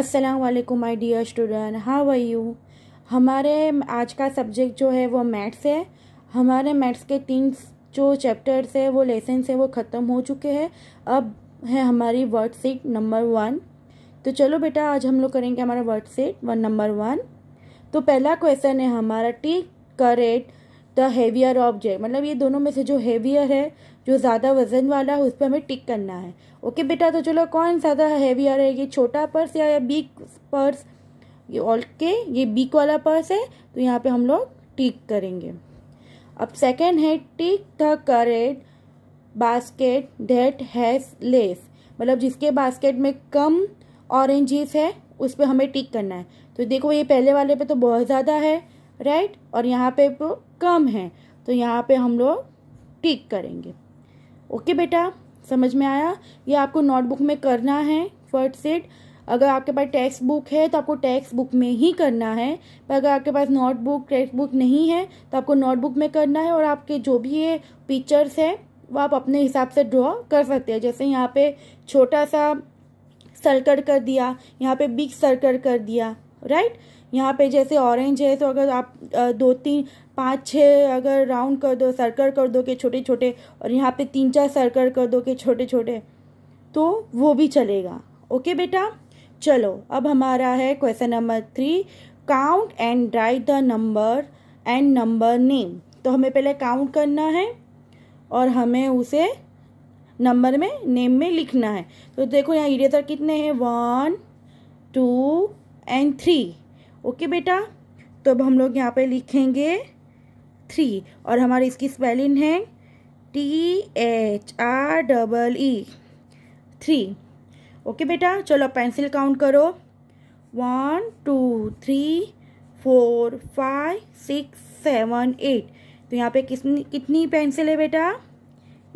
अस्सलाम वालेकुम my dear student how are you हमारे आज का सब्जेक्ट जो है वो मैथ्स है हमारे मैथ्स के तीन जो चैप्टर्स है वो लेसन है वो ख़त्म हो चुके हैं अब है हमारी वर्ड सीट नंबर वन तो चलो बेटा आज हम लोग करेंगे हमारा word sheet one number one तो पहला क्वेश्चन है हमारा टी करेट द हेवियर ऑब्जेक्ट मतलब ये दोनों में से जो हेवियर है जो ज़्यादा वज़न वाला है उस पर हमें टिक करना है ओके बेटा तो चलो कौन ज़्यादा हैवी आ रहा है ये छोटा पर्स या बिग पर्स ये ओके ये बीक वाला पर्स है तो यहाँ पे हम लोग टिक करेंगे अब सेकेंड है tick the correct basket that has less मतलब जिसके बास्केट में कम ऑरेंजेस है उस पर हमें टिक करना है तो देखो ये पहले वाले पे तो बहुत ज़्यादा है राइट और यहाँ पे कम है तो यहाँ पे हम लोग टिक करेंगे ओके बेटा समझ में आया ये आपको नोटबुक में करना है फर्स्ट सेट अगर आपके पास टेक्स्ट बुक है तो आपको टेक्स्ट बुक में ही करना है पर अगर आपके पास नोटबुक टेक्स्ट बुक नहीं है तो आपको नोटबुक में करना है और आपके जो भी ये पिक्चर्स हैं वो आप अपने हिसाब से ड्रॉ कर सकते हैं जैसे यहाँ पे छोटा सा सर्कल कर दिया यहाँ पे बिग सर्कल कर दिया राइट यहाँ पे जैसे ऑरेंज है तो अगर आप दो तीन पाँच छः अगर राउंड कर दो सर्कल कर दो के छोटे छोटे और यहाँ पे तीन चार सर्कल कर दो के छोटे छोटे तो वो भी चलेगा ओके बेटा चलो अब हमारा है question number three count and write the number and number name तो हमें पहले काउंट करना है और हमें उसे नंबर में नेम में लिखना है तो देखो यहाँ इरेजर कितने हैं one two and three okay बेटा तो अब हम लोग यहाँ पे लिखेंगे थ्री और हमारी इसकी स्पेलिंग है T H R double E three okay बेटा चलो पेंसिल काउंट करो one two three four five six seven eight तो यहाँ पे कितनी कितनी पेंसिल है बेटा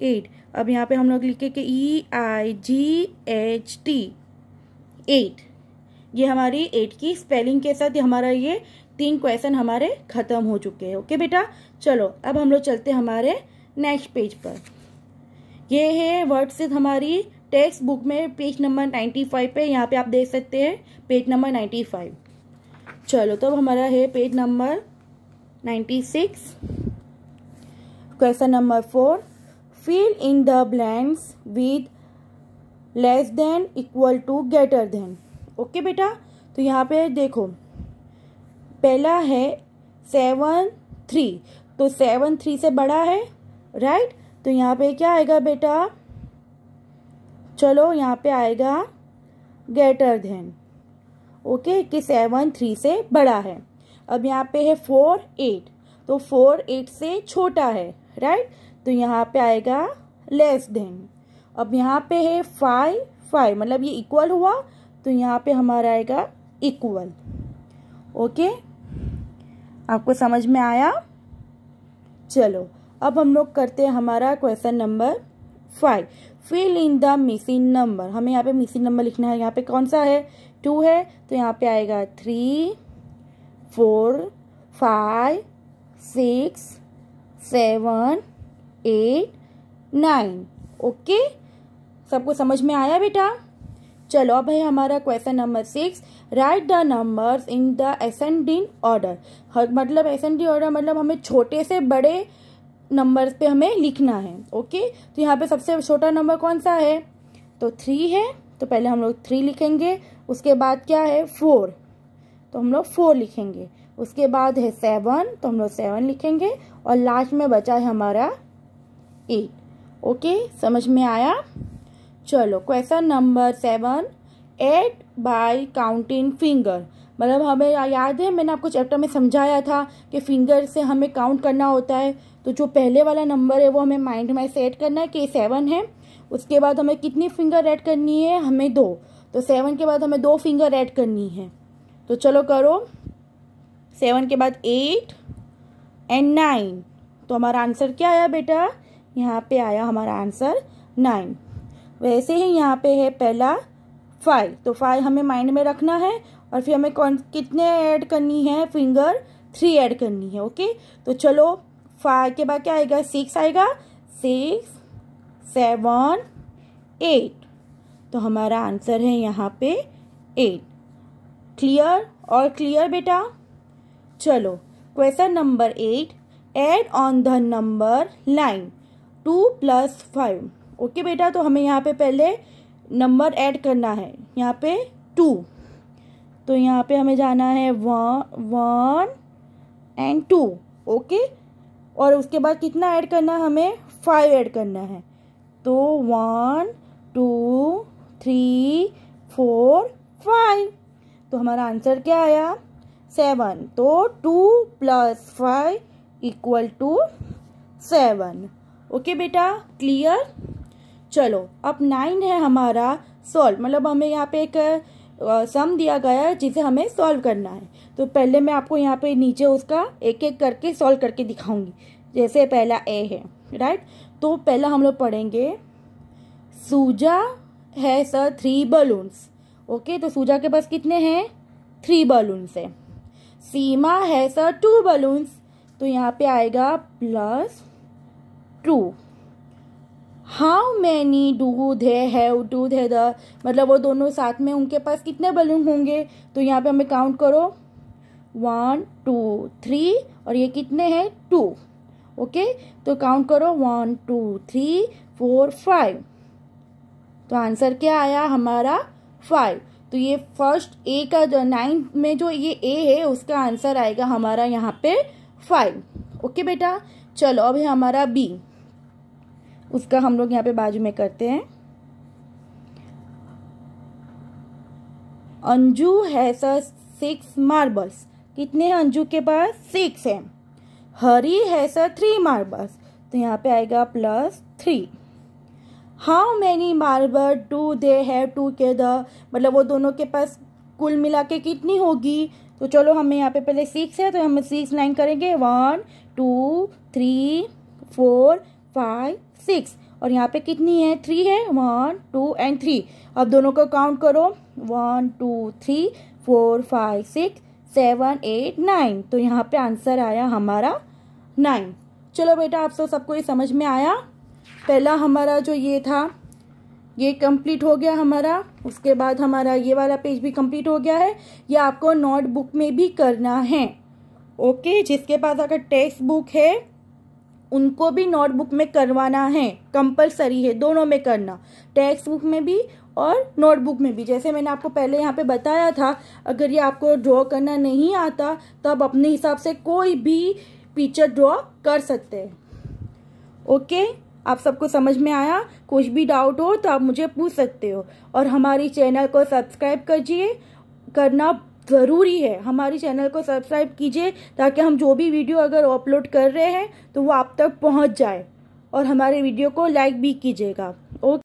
एट अब यहाँ पे हम लोग लिखे कि E I G H T eight ये हमारी एट की स्पेलिंग के साथ हमारा ये तीन क्वेश्चन हमारे खत्म हो चुके हैं ओके बेटा चलो अब हम लोग चलते हमारे नेक्स्ट पेज पर ये है वर्डसित हमारी टेक्स्ट बुक में पेज नंबर नाइन्टी फाइव पर यहाँ पे आप देख सकते हैं पेज नंबर नाइन्टी फाइव चलो तो अब हमारा है page number ninety six question number four fill in the blanks with less than equal to greater than okay बेटा तो यहाँ पे देखो पहला है सेवन थ्री तो सेवन थ्री से बड़ा है राइट तो यहाँ पे क्या आएगा बेटा चलो यहाँ पे आएगा ग्रेटर देन ओके कि सेवन थ्री से बड़ा है अब यहाँ पे है फोर एट तो फोर एट से छोटा है राइट तो यहाँ पे आएगा लेस देन अब यहाँ पे है फाइव फाइव मतलब ये इक्वल हुआ तो यहाँ पे हमारा आएगा इक्वल ओके okay? आपको समझ में आया चलो अब हम लोग करते हैं हमारा question number five fill in the missing number हमें यहाँ पे मिसिंग नंबर लिखना है यहाँ पे कौन सा है टू है तो यहाँ पे आएगा three four five six seven eight nine okay सबको समझ में आया बेटा चलो अब है हमारा question number six write the numbers in the ascending order मतलब एसेंडिंग ऑर्डर मतलब हमें छोटे से बड़े नंबर्स पे हमें लिखना है ओके तो यहाँ पे सबसे छोटा नंबर कौन सा है तो थ्री है तो पहले हम लोग थ्री लिखेंगे उसके बाद क्या है फोर तो हम लोग फोर लिखेंगे उसके बाद है सेवन तो हम लोग सेवन लिखेंगे और लास्ट में बचा है हमारा एट ओके समझ में आया चलो question number seven add by counting finger मतलब हमें याद है मैंने आपको चैप्टर में समझाया था कि फिंगर से हमें काउंट करना होता है तो जो पहले वाला नंबर है वो हमें माइंड में सेट करना है कि सेवन है उसके बाद हमें कितनी फिंगर ऐड करनी है हमें दो तो सेवन के बाद हमें दो फिंगर ऐड करनी है तो चलो करो सेवन के बाद एट एंड नाइन तो हमारा आंसर क्या आया बेटा यहाँ पे आया हमारा आंसर नाइन वैसे ही यहाँ पे है पहला फाइव तो फाइव हमें माइंड में रखना है और फिर हमें कौन कितने ऐड करनी है फिंगर थ्री ऐड करनी है ओके तो चलो फाइव के बाद क्या आएगा सिक्स आएगा सिक्स सेवन एट तो हमारा आंसर है यहाँ पे एट क्लियर और क्लियर बेटा चलो question number eight add on the number line two plus five okay बेटा तो हमें यहाँ पे पहले नंबर ऐड करना है यहाँ पे टू तो यहाँ पे हमें जाना है one one and two okay और उसके बाद कितना ऐड करना है हमें फाइव ऐड करना है तो one two three four five तो हमारा आंसर क्या आया सेवन तो two plus five equal to seven okay बेटा क्लियर चलो अब नाइन है हमारा सॉल्व मतलब हमें यहाँ पे एक सम दिया गया है जिसे हमें सॉल्व करना है तो पहले मैं आपको यहाँ पे नीचे उसका एक एक करके सॉल्व करके दिखाऊंगी जैसे पहला ए है राइट तो पहला हम लोग पढ़ेंगे सूजा है सर थ्री बलून्स ओके तो सूजा के पास कितने हैं थ्री बलून्स है सीमा है सर टू बलून्स तो यहाँ पे आएगा plus two how many do they have टू धे द मतलब वो दोनों साथ में उनके पास कितने बलून होंगे तो यहाँ पे हमें काउंट करो वन टू थ्री और ये कितने हैं टू ओके तो काउंट करो one two three four five तो आंसर क्या आया हमारा फाइव तो ये फर्स्ट ए का जो नाइन में जो ये ए है उसका आंसर आएगा हमारा यहाँ पे फाइव ओके बेटा चलो अभी हमारा बी उसका हम लोग यहाँ पे बाजू में करते हैं अंजू है सर सिक्स मार्बल्स कितने हैं अंजू के पास सिक्स हैं हरी है सर थ्री मार्बल्स तो यहाँ पे आएगा plus three how many marble do they have together मतलब वो दोनों के पास कुल मिला के कितनी होगी तो चलो हमें यहाँ पे पहले सिक्स है तो हम सिक्स लाइन करेंगे one two three four five six और यहाँ पे कितनी है थ्री है वन टू एंड थ्री अब दोनों को काउंट करो one two three four five six seven eight nine तो यहाँ पे आंसर आया हमारा नाइन चलो बेटा आप सब सबको ये समझ में आया पहला हमारा जो ये था ये कंप्लीट हो गया हमारा उसके बाद हमारा ये वाला पेज भी कंप्लीट हो गया है ये आपको नोटबुक में भी करना है ओके जिसके पास अगर टेक्स्ट बुक है उनको भी नोटबुक में करवाना है कंपलसरी है दोनों में करना टेक्स्ट बुक में भी और नोटबुक में भी जैसे मैंने आपको पहले यहाँ पे बताया था अगर ये आपको ड्रॉ करना नहीं आता तब अपने हिसाब से कोई भी पिक्चर ड्रॉ कर सकते हैं ओके आप सबको समझ में आया कुछ भी डाउट हो तो आप मुझे पूछ सकते हो और हमारी चैनल को सब्सक्राइब करिए करना ज़रूरी है हमारे चैनल को सब्सक्राइब कीजिए ताकि हम जो भी वीडियो अगर अपलोड कर रहे हैं तो वो आप तक पहुंच जाए और हमारे वीडियो को लाइक भी कीजिएगा